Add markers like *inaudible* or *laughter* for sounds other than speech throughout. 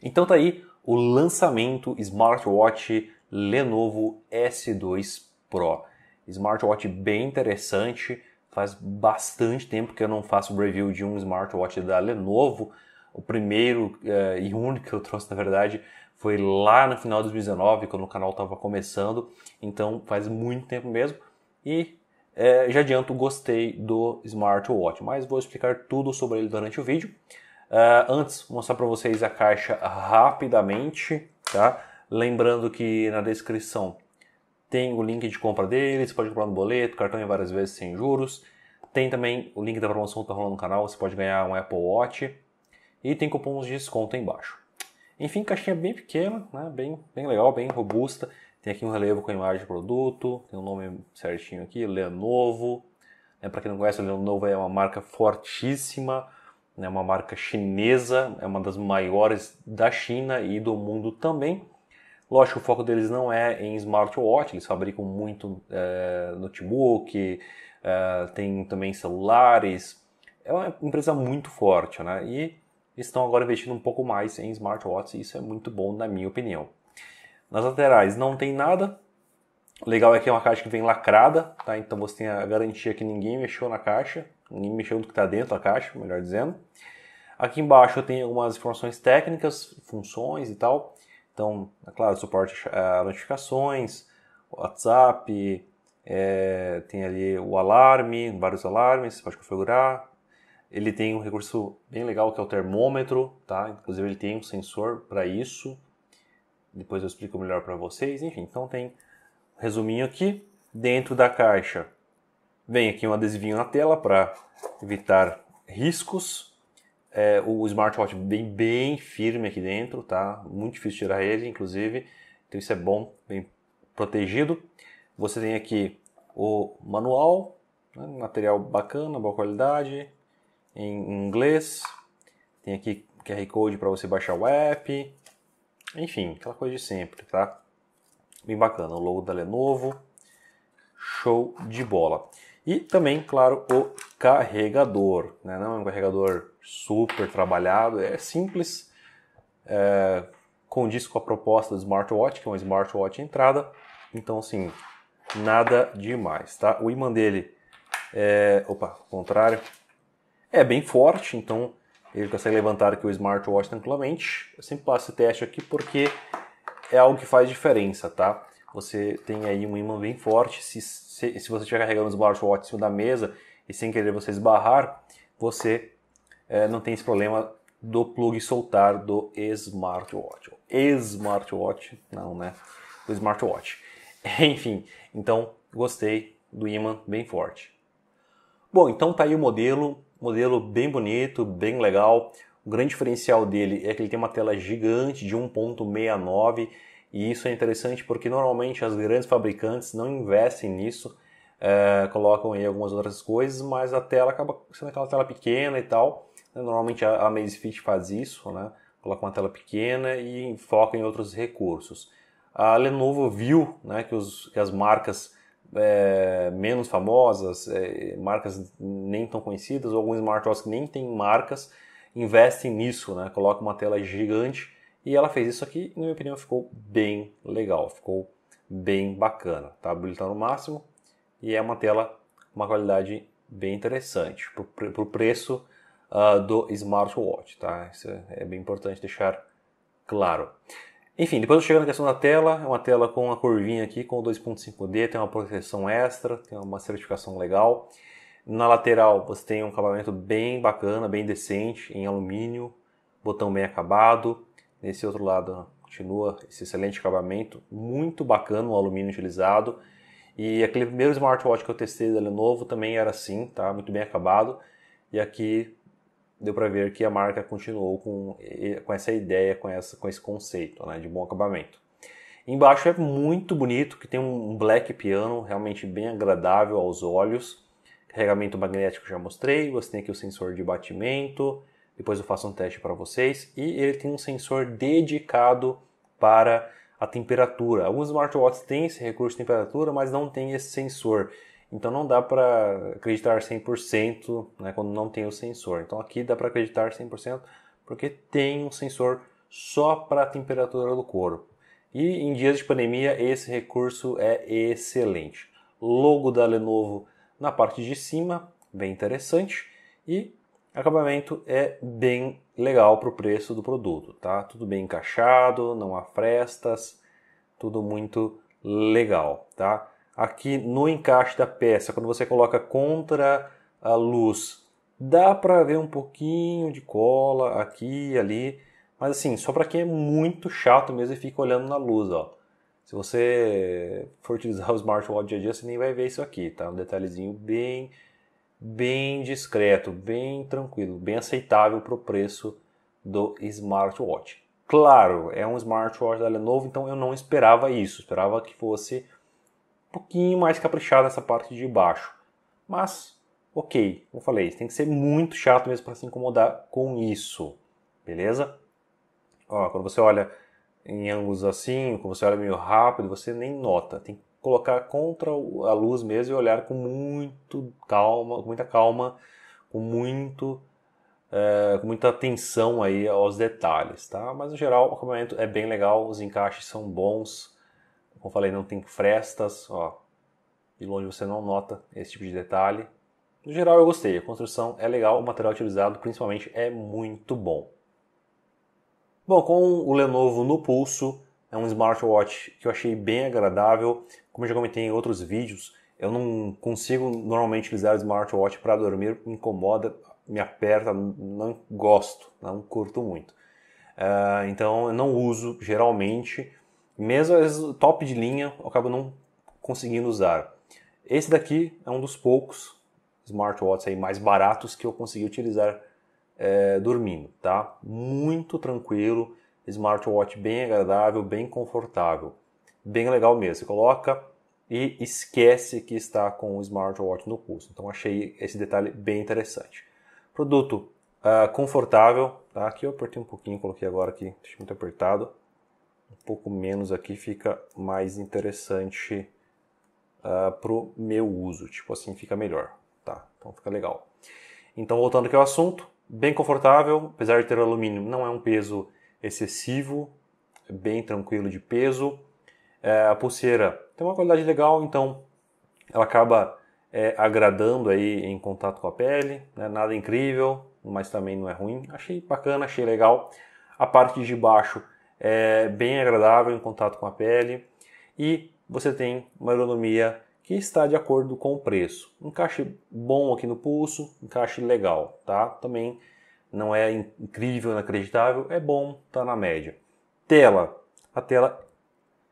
Então tá aí o lançamento smartwatch Lenovo S2 Pro. Smartwatch bem interessante. Faz bastante tempo que eu não faço review de um smartwatch da Lenovo. O primeiro eh, e único que eu trouxe, na verdade, foi lá no final de 2019, quando o canal estava começando. Então faz muito tempo mesmo. E eh, já adianto, gostei do smartwatch, mas vou explicar tudo sobre ele durante o vídeo. Uh, antes, vou mostrar para vocês a caixa rapidamente, tá? Lembrando que na descrição tem o link de compra deles, pode comprar no boleto, cartão em várias vezes sem juros. Tem também o link da promoção que está rolando no canal, você pode ganhar um Apple Watch. E tem cupons de desconto aí embaixo. Enfim, caixinha bem pequena, né? bem, bem legal, bem robusta. Tem aqui um relevo com a imagem do produto, tem o um nome certinho aqui, Lenovo. É né, Para quem não conhece, o Lenovo é uma marca fortíssima né, uma marca chinesa, é uma das maiores da China e do mundo também. Lógico, o foco deles não é em smartwatch, eles fabricam muito é, notebook, é, tem também celulares. É uma empresa muito forte, né? E estão agora investindo um pouco mais em smartwatches, e isso é muito bom, na minha opinião. Nas laterais não tem nada. O legal é que é uma caixa que vem lacrada, tá? Então você tem a garantia que ninguém mexeu na caixa nem mexendo o que está dentro da caixa, melhor dizendo. Aqui embaixo eu tenho algumas informações técnicas, funções e tal. Então, é claro, suporte a notificações, WhatsApp, é, tem ali o alarme, vários alarmes, você pode configurar. Ele tem um recurso bem legal que é o termômetro, tá? Inclusive ele tem um sensor para isso. Depois eu explico melhor para vocês. Enfim, então tem um resuminho aqui. Dentro da caixa Vem aqui um adesivinho na tela para evitar riscos. É, o smartwatch vem bem firme aqui dentro, tá? Muito difícil tirar ele, inclusive. Então isso é bom, bem protegido. Você tem aqui o manual, né? material bacana, boa qualidade, em inglês. Tem aqui QR Code para você baixar o app. Enfim, aquela coisa de sempre, tá? Bem bacana, o logo da Lenovo. Show de bola. E também, claro, o carregador. Né? Não é um carregador super trabalhado, é simples, é, condiz com a proposta do smartwatch, que é um smartwatch entrada. Então, assim, nada demais, tá? O imã dele é, opa, contrário, é bem forte, então ele consegue levantar aqui o smartwatch tranquilamente. Eu sempre passo esse teste aqui porque é algo que faz diferença, tá? você tem aí um imã bem forte. Se, se, se você estiver carregando o smartwatch em cima da mesa e sem querer você esbarrar, você é, não tem esse problema do plug soltar do smartwatch. Smartwatch, não, né? Do smartwatch. *laughs* Enfim, então gostei do imã bem forte. Bom, então tá aí o modelo, modelo bem bonito, bem legal. O grande diferencial dele é que ele tem uma tela gigante de 1.69 e isso é interessante porque normalmente as grandes fabricantes não investem nisso, é, colocam aí algumas outras coisas, mas a tela acaba sendo aquela tela pequena e tal. Né? Normalmente a, a Amazfit faz isso, né? coloca uma tela pequena e foca em outros recursos. A Lenovo viu né, que, os, que as marcas é, menos famosas, é, marcas nem tão conhecidas, ou alguns smartwatches que nem têm marcas, investem nisso, né? colocam uma tela gigante e ela fez isso aqui e, na minha opinião, ficou bem legal, ficou bem bacana. Tá habilitando o máximo e é uma tela, uma qualidade bem interessante para o preço uh, do smartwatch, tá? Isso é, é bem importante deixar claro. Enfim, depois eu chego na questão da tela, é uma tela com uma curvinha aqui com 2.5D, tem uma proteção extra, tem uma certificação legal. Na lateral você tem um acabamento bem bacana, bem decente, em alumínio, botão bem acabado. Nesse outro lado continua esse excelente acabamento, muito bacana o alumínio utilizado. E aquele primeiro smartwatch que eu testei da Lenovo também era assim, tá? Muito bem acabado. E aqui deu para ver que a marca continuou com, com essa ideia, com, essa, com esse conceito né, de bom acabamento. Embaixo é muito bonito, que tem um black piano, realmente bem agradável aos olhos. Carregamento magnético já mostrei, você tem aqui o sensor de batimento, depois eu faço um teste para vocês. E ele tem um sensor dedicado para a temperatura. Alguns smartwatches têm esse recurso de temperatura, mas não tem esse sensor. Então não dá para acreditar 100% né, quando não tem o sensor. Então aqui dá para acreditar 100% porque tem um sensor só para a temperatura do corpo. E em dias de pandemia esse recurso é excelente. Logo da Lenovo na parte de cima, bem interessante. E Acabamento é bem legal para o preço do produto, tá? Tudo bem encaixado, não há frestas, tudo muito legal, tá? Aqui no encaixe da peça, quando você coloca contra a luz, dá para ver um pouquinho de cola aqui e ali, mas assim, só para quem é muito chato mesmo e fica olhando na luz, ó. Se você for utilizar o smartwatch dia a dia, você nem vai ver isso aqui, tá? Um detalhezinho bem bem discreto, bem tranquilo, bem aceitável para o preço do smartwatch. Claro, é um smartwatch da Lenovo, é então eu não esperava isso, esperava que fosse um pouquinho mais caprichado nessa parte de baixo. Mas, ok, como falei, tem que ser muito chato mesmo para se incomodar com isso, beleza? Ó, quando você olha em ângulos assim, quando você olha meio rápido, você nem nota. Tem que colocar contra a luz mesmo e olhar com muito calma, com muita calma, com muito é, com muita atenção aí aos detalhes, tá? Mas no geral o acabamento é bem legal, os encaixes são bons, como falei, não tem frestas, ó, de longe você não nota esse tipo de detalhe. No geral eu gostei, a construção é legal, o material utilizado principalmente é muito bom. Bom, com o Lenovo no pulso, é um smartwatch que eu achei bem agradável. Como eu já comentei em outros vídeos, eu não consigo normalmente utilizar o smartwatch para dormir, me incomoda, me aperta, não gosto, não curto muito. Uh, então eu não uso geralmente, mesmo as top de linha eu acabo não conseguindo usar. Esse daqui é um dos poucos smartwatches aí mais baratos que eu consegui utilizar é, dormindo, tá? Muito tranquilo, smartwatch bem agradável, bem confortável. Bem legal mesmo. Você coloca e esquece que está com o smartwatch no pulso. Então achei esse detalhe bem interessante. Produto uh, confortável, tá? Aqui eu apertei um pouquinho, coloquei agora aqui, deixei muito apertado. Um pouco menos aqui fica mais interessante uh, pro meu uso. Tipo assim fica melhor, tá? Então fica legal. Então voltando aqui ao assunto, bem confortável, apesar de ter alumínio, não é um peso excessivo, bem tranquilo de peso. É, a pulseira tem uma qualidade legal, então ela acaba é, agradando aí em contato com a pele, né? nada incrível, mas também não é ruim. Achei bacana, achei legal. A parte de baixo é bem agradável em contato com a pele e você tem uma ergonomia que está de acordo com o preço. Encaixe bom aqui no pulso, encaixe legal, tá? Também não é incrível, inacreditável, é bom, tá na média. Tela, a tela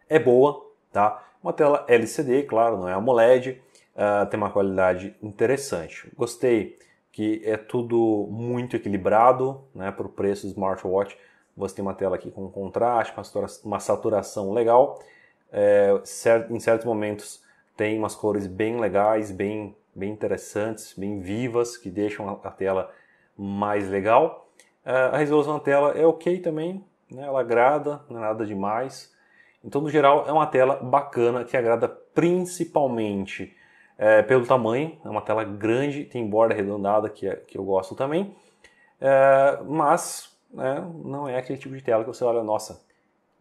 é boa, tá? Uma tela LCD, claro, não é AMOLED, uh, tem uma qualidade interessante. Gostei que é tudo muito equilibrado, né, para o preço do smartwatch. Você tem uma tela aqui com contraste, uma saturação legal. É, em certos momentos tem umas cores bem legais, bem, bem interessantes, bem vivas, que deixam a tela mais legal. Ah, a resolução da tela é ok também, né? ela agrada, não é nada demais. Então, no geral, é uma tela bacana que agrada principalmente é, pelo tamanho. É uma tela grande, tem borda arredondada que, é, que eu gosto também. É, mas né, não é aquele tipo de tela que você olha, nossa,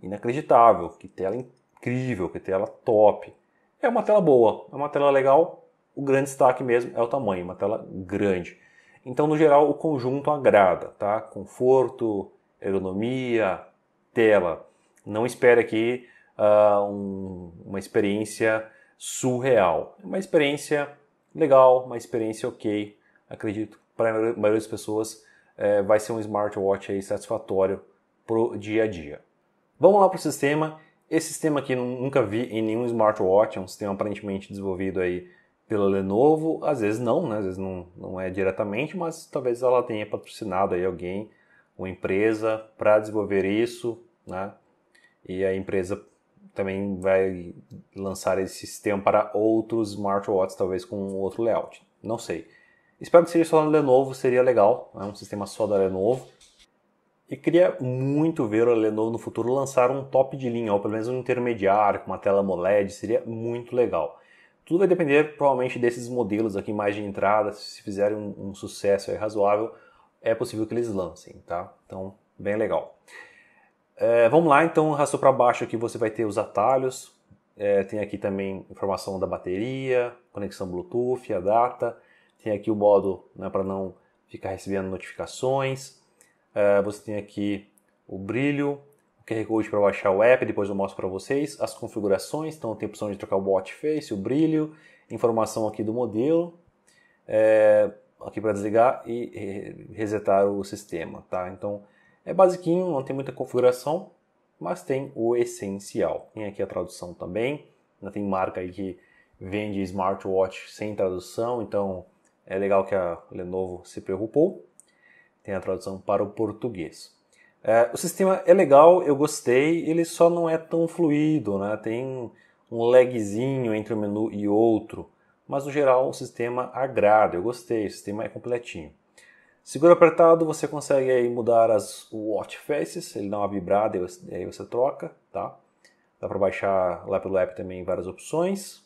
inacreditável, que tela incrível, que tela top. É uma tela boa, é uma tela legal. O grande destaque mesmo é o tamanho, uma tela grande. Então, no geral, o conjunto agrada, tá? Conforto, ergonomia, tela. Não espere aqui uh, um, uma experiência surreal. Uma experiência legal, uma experiência ok. Acredito que para a maioria das pessoas é, vai ser um smartwatch aí satisfatório pro dia a dia. Vamos lá para o sistema. Esse sistema aqui nunca vi em nenhum smartwatch, é um sistema aparentemente desenvolvido aí pela Lenovo, às vezes não, né? às vezes não, não é diretamente, mas talvez ela tenha patrocinado aí alguém, uma empresa, para desenvolver isso, né? e a empresa também vai lançar esse sistema para outros smartwatches, talvez com outro layout, não sei. Espero que seja só na Lenovo, seria legal, é né? um sistema só da Lenovo. E queria muito ver a Lenovo no futuro lançar um top de linha, ou pelo menos um intermediário com uma tela AMOLED, seria muito legal. Tudo vai depender, provavelmente, desses modelos aqui mais de entrada. Se fizerem um, um sucesso razoável, é possível que eles lancem, tá? Então, bem legal. É, vamos lá, então, arrastou para baixo aqui, você vai ter os atalhos. É, tem aqui também informação da bateria, conexão Bluetooth, a data. Tem aqui o modo né, para não ficar recebendo notificações. É, você tem aqui o brilho, QR Code para baixar o app, depois eu mostro para vocês. As configurações, então tem a opção de trocar o watch face, o brilho, informação aqui do modelo, é, aqui para desligar e resetar o sistema, tá? Então é basiquinho, não tem muita configuração, mas tem o essencial. Tem aqui a tradução também, ainda tem marca aí que vende smartwatch sem tradução, então é legal que a Lenovo se preocupou. Tem a tradução para o português. É, o sistema é legal, eu gostei, ele só não é tão fluido, né? tem um lagzinho entre um menu e outro, mas no geral o sistema agrada, eu gostei, o sistema é completinho. Seguro apertado, você consegue aí mudar as watch faces, ele dá uma vibrada e aí você troca, tá? Dá para baixar lá pelo app também várias opções.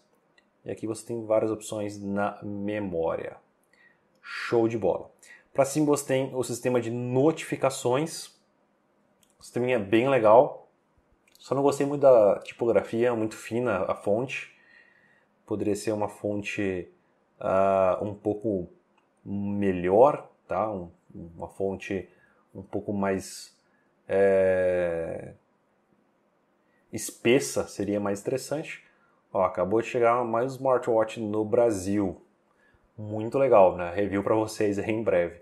E aqui você tem várias opções na memória. Show de bola. Para você tem o sistema de notificações, o sistema é bem legal. Só não gostei muito da tipografia, é muito fina a fonte. Poderia ser uma fonte uh, um pouco melhor, tá? Um, uma fonte um pouco mais é... espessa seria mais interessante. Ó, acabou de chegar mais um smartwatch no Brasil. Muito legal, né? Review para vocês aí em breve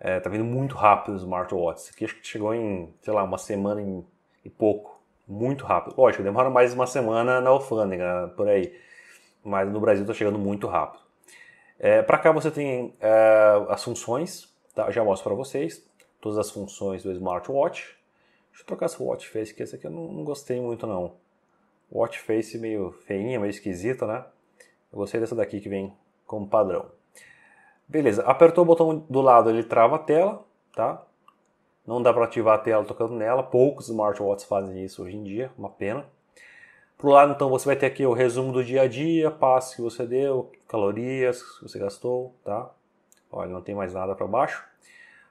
está é, vindo muito rápido o smartwatch. Isso aqui acho que chegou em, sei lá, uma semana e pouco. Muito rápido. Lógico, demora mais uma semana na alfândega, por aí. Mas no Brasil está chegando muito rápido. É, para cá você tem é, as funções, tá? já mostro para vocês. Todas as funções do smartwatch. Deixa eu trocar essa watch face, que essa aqui eu não, não gostei muito não. Watch face meio feinha, meio esquisita, né? Eu gostei dessa daqui que vem como padrão. Beleza, apertou o botão do lado, ele trava a tela, tá? Não dá para ativar a tela tocando nela, poucos smartwatches fazem isso hoje em dia, uma pena. Pro lado, então, você vai ter aqui o resumo do dia a dia, passos que você deu, calorias que você gastou, tá? Olha, não tem mais nada para baixo.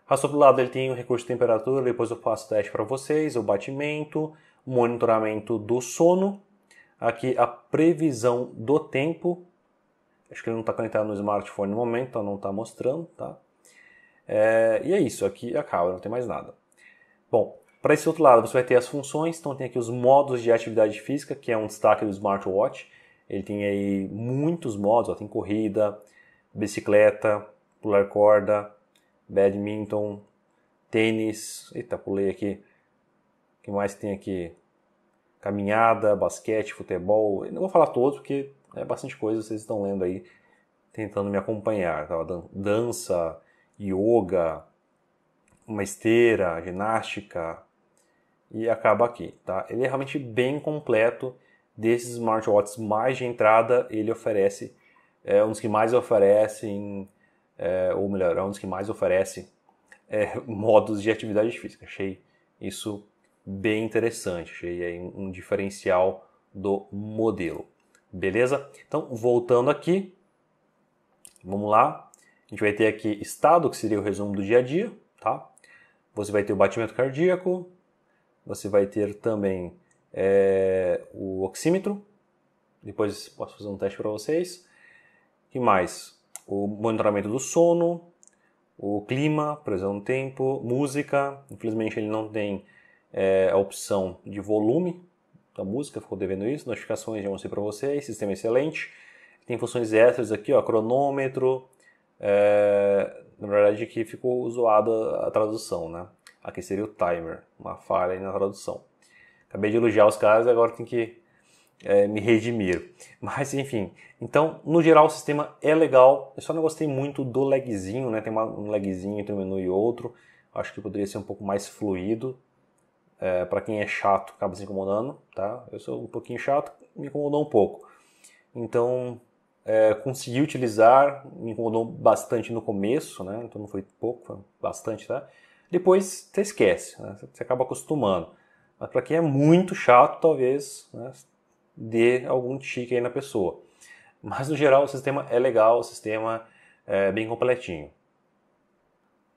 Arrastou pro lado, ele tem o recurso de temperatura, depois eu faço o teste para vocês, o batimento, monitoramento do sono, aqui a previsão do tempo, Acho que ele não está conectado no smartphone no momento, então não está mostrando, tá? É, e é isso, aqui acaba, não tem mais nada. Bom, para esse outro lado você vai ter as funções, então tem aqui os modos de atividade física, que é um destaque do smartwatch. Ele tem aí muitos modos, ó, tem corrida, bicicleta, pular corda, badminton, tênis, eita, pulei aqui. O que mais tem aqui? Caminhada, basquete, futebol. não vou falar todos porque é bastante coisa, vocês estão lendo aí, tentando me acompanhar. Tá? Dança, yoga, uma esteira, ginástica e acaba aqui, tá? Ele é realmente bem completo desses smartwatches mais de entrada, ele oferece, é um dos que mais oferecem, é, ou melhor, é um dos que mais oferece é, *laughs* modos de atividade física. Achei isso bem interessante, achei um diferencial do modelo. Beleza? Então, voltando aqui, vamos lá. A gente vai ter aqui estado, que seria o resumo do dia a dia, tá? Você vai ter o batimento cardíaco, você vai ter também é, o oxímetro. Depois posso fazer um teste para vocês. E mais? O monitoramento do sono, o clima, previsão do tempo, música. Infelizmente ele não tem é, a opção de volume, da música, ficou devendo isso, notificações já mostrei para vocês, sistema excelente. Tem funções extras aqui, ó, cronômetro, é, na verdade aqui ficou zoada a tradução, né? Aqui seria o timer, uma falha aí na tradução. Acabei de elogiar os caras, agora tem que é, me redimir. *laughs* Mas enfim, então no geral o sistema é legal. Eu só não gostei muito do lagzinho, né? Tem uma, um lagzinho entre um menu e outro. Acho que poderia ser um pouco mais fluido. É, para quem é chato, acaba se incomodando, tá? Eu sou um pouquinho chato, me incomodou um pouco. Então, é, consegui utilizar, me incomodou bastante no começo, né? Então não foi pouco, foi bastante, tá? Depois você esquece, né? você acaba acostumando. Mas para quem é muito chato, talvez né? dê algum tique aí na pessoa. Mas no geral o sistema é legal, o sistema é bem completinho.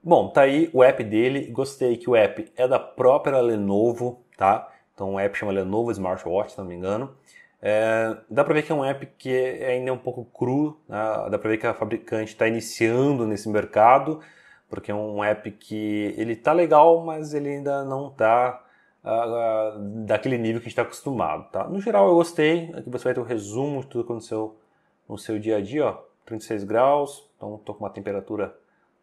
Bom, tá aí o app dele. Gostei que o app é da própria Lenovo, tá? Então o app chama Lenovo Smartwatch, se não me engano. É, dá para ver que é um app que é ainda é um pouco cru, né? dá para ver que a fabricante está iniciando nesse mercado, porque é um app que ele tá legal, mas ele ainda não tá uh, uh, daquele nível que a gente está acostumado, tá? No geral eu gostei, aqui você vai ter um resumo de tudo que aconteceu no seu dia a dia, ó, 36 graus, então estou com uma temperatura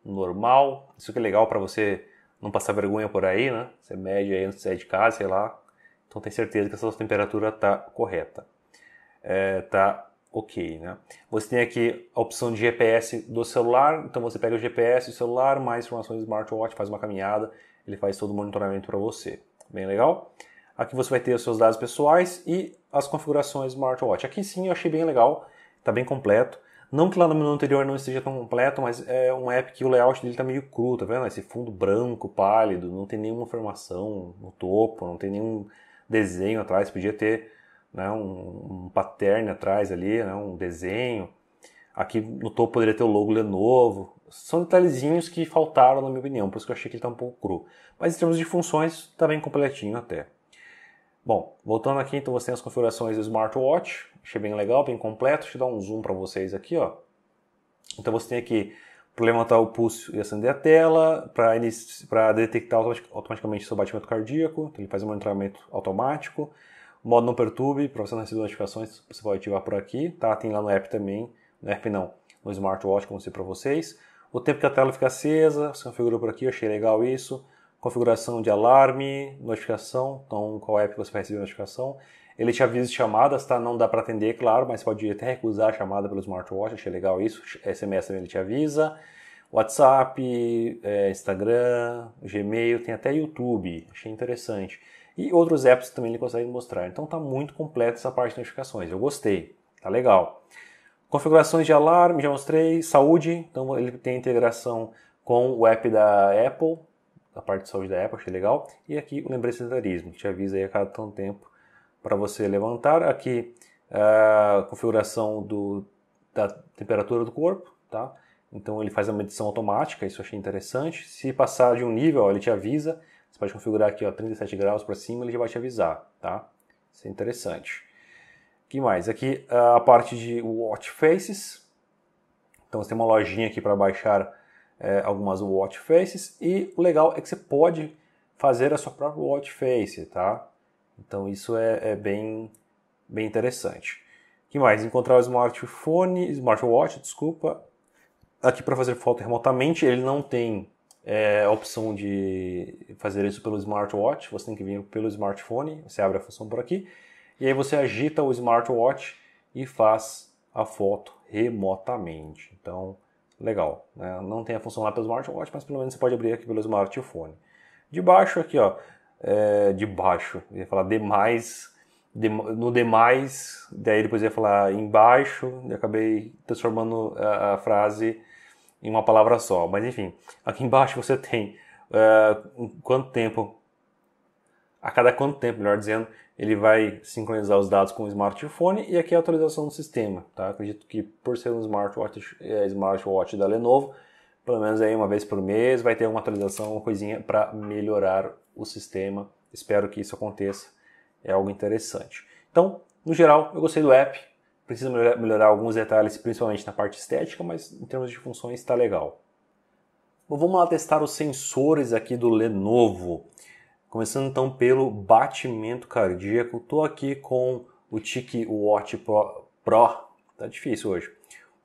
normal. Isso que é legal para você não passar vergonha por aí, né? Você mede aí antes de sair de casa, sei lá. Então tem certeza que a sua temperatura está correta. É, tá ok, né? Você tem aqui a opção de GPS do celular. Então você pega o GPS do celular, mais informações do smartwatch, faz uma caminhada. Ele faz todo o monitoramento para você. Bem legal. Aqui você vai ter os seus dados pessoais e as configurações do smartwatch. Aqui sim eu achei bem legal, está bem completo. Não que lá no anterior não esteja tão completo, mas é um app que o layout dele tá meio cru, tá vendo? Esse fundo branco, pálido, não tem nenhuma formação no topo, não tem nenhum desenho atrás, podia ter né, um, um pattern atrás ali, né, um desenho. Aqui no topo poderia ter o logo Lenovo. São detalhezinhos que faltaram, na minha opinião, por isso que eu achei que ele está um pouco cru. Mas em termos de funções, está bem completinho até. Bom, voltando aqui, então você tem as configurações do smartwatch, achei bem legal, bem completo, deixa eu dar um zoom para vocês aqui, ó. Então você tem aqui para levantar o pulso e acender a tela, para detectar automaticamente seu batimento cardíaco, então ele faz um monitoramento automático. O modo não perturbe, para você não receber notificações, você pode ativar por aqui, tá? Tem lá no app também, no app não, no smartwatch, como eu disse para vocês. O tempo que a tela fica acesa, você configura por aqui, achei legal isso configuração de alarme, notificação, então qual app você vai receber notificação. Ele te avisa de chamadas, tá? Não dá para atender, claro, mas pode até recusar a chamada pelo smartwatch, achei legal isso. SMS é, também ele te avisa. WhatsApp, é, Instagram, Gmail, tem até YouTube, achei interessante. E outros apps também ele consegue mostrar. Então tá muito completo essa parte de notificações. Eu gostei, tá legal. Configurações de alarme, já mostrei. Saúde, então ele tem integração com o app da Apple, da parte de saúde da Apple, achei legal. E aqui o lembrete sedentarismo, que te avisa aí a cada tanto tempo para você levantar. Aqui a configuração do, da temperatura do corpo, tá? Então ele faz a medição automática, isso eu achei interessante. Se passar de um nível, ó, ele te avisa. Você pode configurar aqui, ó, 37 graus para cima, ele já vai te avisar, tá? Isso é interessante. O que mais? Aqui a parte de Watch Faces. Então você tem uma lojinha aqui para baixar é, algumas watch faces e o legal é que você pode fazer a sua própria watch face, tá? Então isso é, é bem, bem interessante. O que mais? Encontrar o smartphone, smartwatch, desculpa, aqui para fazer foto remotamente, ele não tem é, a opção de fazer isso pelo smartwatch, você tem que vir pelo smartphone, você abre a função por aqui, e aí você agita o smartwatch e faz a foto remotamente. Então, Legal. Né? Não tem a função lá pelo smartwatch, mas pelo menos você pode abrir aqui pelo smartphone. De baixo aqui, ó. É, de baixo. ia falar demais. De, no demais, daí depois ia falar embaixo, E acabei transformando a, a, frase em uma palavra só. Mas enfim, aqui embaixo você tem uh, quanto tempo, a cada quanto tempo, melhor dizendo, ele vai sincronizar os dados com o smartphone e aqui é a atualização do sistema. Tá? Acredito que por ser um smartwatch, é, smartwatch da Lenovo, pelo menos aí uma vez por mês vai ter uma atualização, uma coisinha para melhorar o sistema. Espero que isso aconteça, é algo interessante. Então, no geral, eu gostei do app, precisa melhorar, melhorar alguns detalhes, principalmente na parte estética, mas em termos de funções está legal. Bom, vamos lá testar os sensores aqui do Lenovo. Começando então pelo batimento cardíaco, estou aqui com o Tiki Watch Pro, Pro, tá difícil hoje,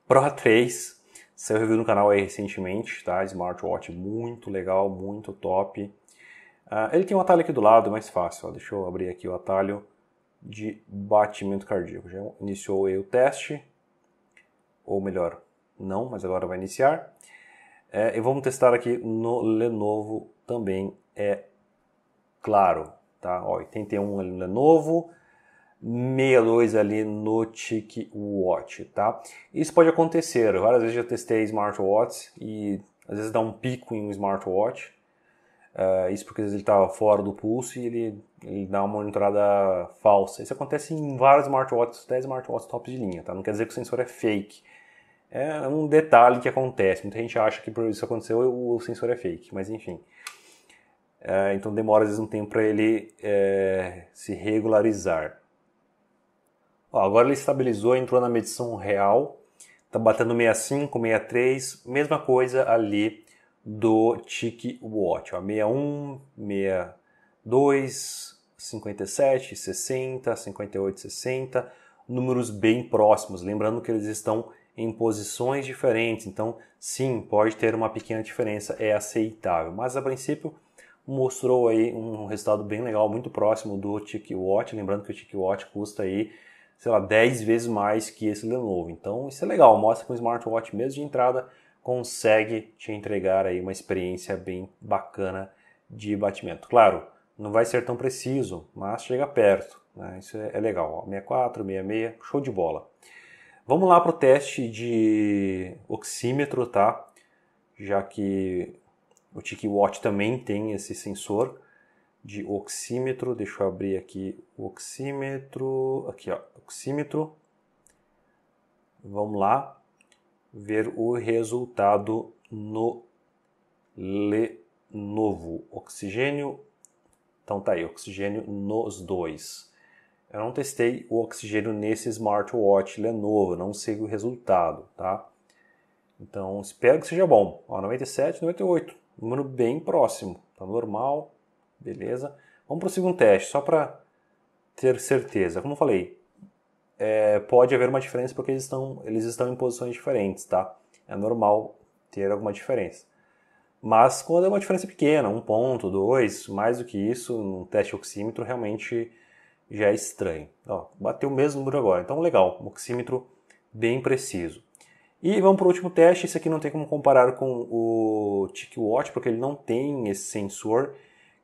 Pro 3, saiu review no canal aí recentemente, tá? Smartwatch muito legal, muito top. Uh, ele tem um atalho aqui do lado, mais fácil, ó. deixa eu abrir aqui o atalho de batimento cardíaco. Já iniciou aí o teste, ou melhor, não, mas agora vai iniciar. É, e vamos testar aqui no Lenovo também, é claro, tá? Ó, 81 ali no Lenovo, 62 ali no TicWatch, tá? Isso pode acontecer. Várias vezes já testei smartwatch e às vezes dá um pico em um smartwatch. Uh, isso porque às vezes ele está fora do pulso e ele, ele dá uma monitorada falsa. Isso acontece em vários smartwatches, até smartwatches top de linha, tá? Não quer dizer que o sensor é fake. É um detalhe que acontece. Muita gente acha que por isso aconteceu o sensor é fake, mas enfim. É, então demora às vezes um tempo para ele é, se regularizar. Ó, agora ele estabilizou, entrou na medição real, está batendo 65, 63, mesma coisa ali do Tick Watch, ó, 61, 62, 57, 60, 58, 60, números bem próximos, lembrando que eles estão em posições diferentes, então sim, pode ter uma pequena diferença, é aceitável, mas a princípio mostrou aí um resultado bem legal, muito próximo do TicWatch, lembrando que o TicWatch custa aí, sei lá, 10 vezes mais que esse Lenovo. Então isso é legal, mostra que um smartwatch mesmo de entrada consegue te entregar aí uma experiência bem bacana de batimento. Claro, não vai ser tão preciso, mas chega perto, né? isso é, é legal. Ó, 64, 66, show de bola. Vamos lá para o teste de oxímetro, tá? Já que o TicWatch também tem esse sensor de oxímetro. Deixa eu abrir aqui o oxímetro. Aqui, ó, oxímetro. Vamos lá ver o resultado no Lenovo. Oxigênio. Então tá aí, oxigênio nos dois. Eu não testei o oxigênio nesse smartwatch Lenovo, não sei o resultado, tá? Então espero que seja bom. Ó, 97, 98 um número bem próximo, tá normal, beleza. Vamos para o segundo teste, só para ter certeza. Como eu falei, é, pode haver uma diferença porque eles estão, eles estão em posições diferentes, tá? É normal ter alguma diferença. Mas quando é uma diferença pequena, um ponto, dois, mais do que isso, um teste oxímetro realmente já é estranho. Ó, bateu o mesmo número agora, então legal, um oxímetro bem preciso. E vamos para o último teste. Esse aqui não tem como comparar com o TicWatch, porque ele não tem esse sensor,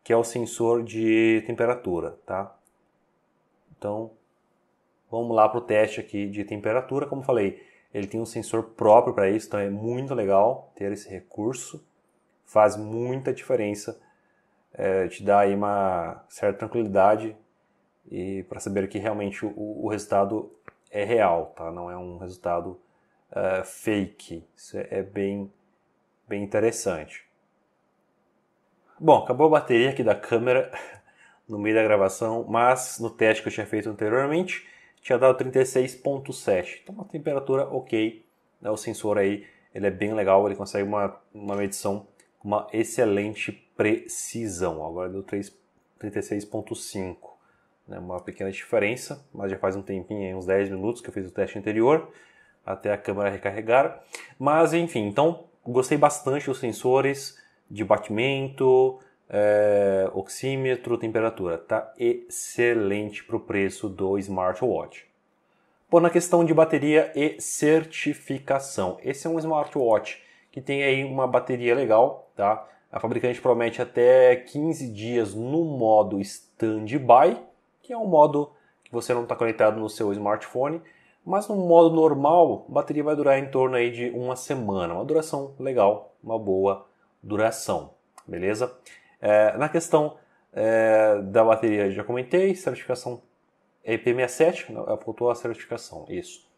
que é o sensor de temperatura, tá? Então, vamos lá para o teste aqui de temperatura. Como falei, ele tem um sensor próprio para isso, então é muito legal ter esse recurso. Faz muita diferença, é, te dá aí uma certa tranquilidade e para saber que realmente o, o resultado é real, tá? Não é um resultado uh, fake. Isso é, é bem, bem interessante. Bom, acabou a bateria aqui da câmera *laughs* no meio da gravação, mas no teste que eu tinha feito anteriormente tinha dado 36.7. Então uma temperatura ok. Né? O sensor aí ele é bem legal, ele consegue uma, uma medição com uma excelente precisão. Agora deu 36.5. Né? Uma pequena diferença, mas já faz um tempinho, uns 10 minutos que eu fiz o teste anterior até a câmera recarregar. Mas enfim, então gostei bastante dos sensores de batimento, é, oxímetro, temperatura. Tá excelente para o preço do smartwatch. Bom, na questão de bateria e certificação, esse é um smartwatch que tem aí uma bateria legal, tá? A fabricante promete até 15 dias no modo standby, que é um modo que você não está conectado no seu smartphone mas no modo normal, a bateria vai durar em torno aí de uma semana. Uma duração legal, uma boa duração, beleza? É, na questão é, da bateria, já comentei, certificação IP67, é, faltou a certificação, isso.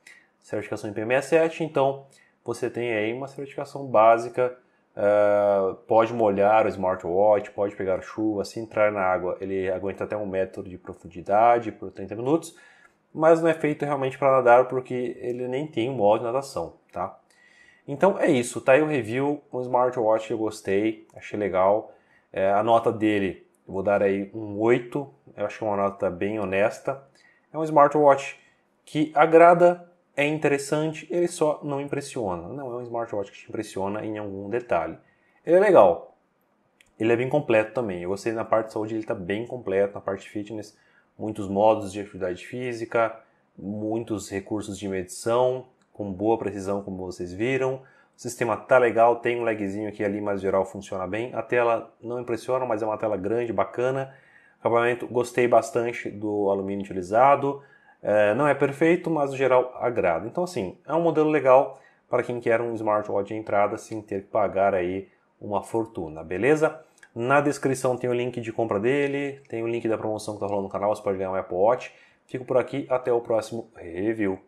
Certificação IP67, então você tem aí uma certificação básica, é, pode molhar o smartwatch, pode pegar chuva, se entrar na água, ele aguenta até um metro de profundidade por 30 minutos, mas não é feito realmente para nadar porque ele nem tem um modo de natação, tá? Então é isso, tá aí o review, um smartwatch que eu gostei, achei legal. É, a nota dele, vou dar aí um 8, eu achei é uma nota bem honesta. É um smartwatch que agrada, é interessante, ele só não impressiona. Não é um smartwatch que te impressiona em algum detalhe. Ele é legal, ele é bem completo também. Eu gostei na parte de saúde, ele está bem completo, na parte de fitness muitos modos de atividade física, muitos recursos de medição com boa precisão, como vocês viram. O sistema tá legal, tem um lagzinho aqui ali, mas geral funciona bem. A tela não impressiona, mas é uma tela grande, bacana. Acabamento, gostei bastante do alumínio utilizado. É, não é perfeito, mas no geral agrada. Então, assim, é um modelo legal para quem quer um smartwatch de entrada sem ter que pagar aí uma fortuna, beleza? Na descrição tem o link de compra dele, tem o link da promoção que tá rolando no canal, você pode ganhar um Apple Watch. Fico por aqui, até o próximo review.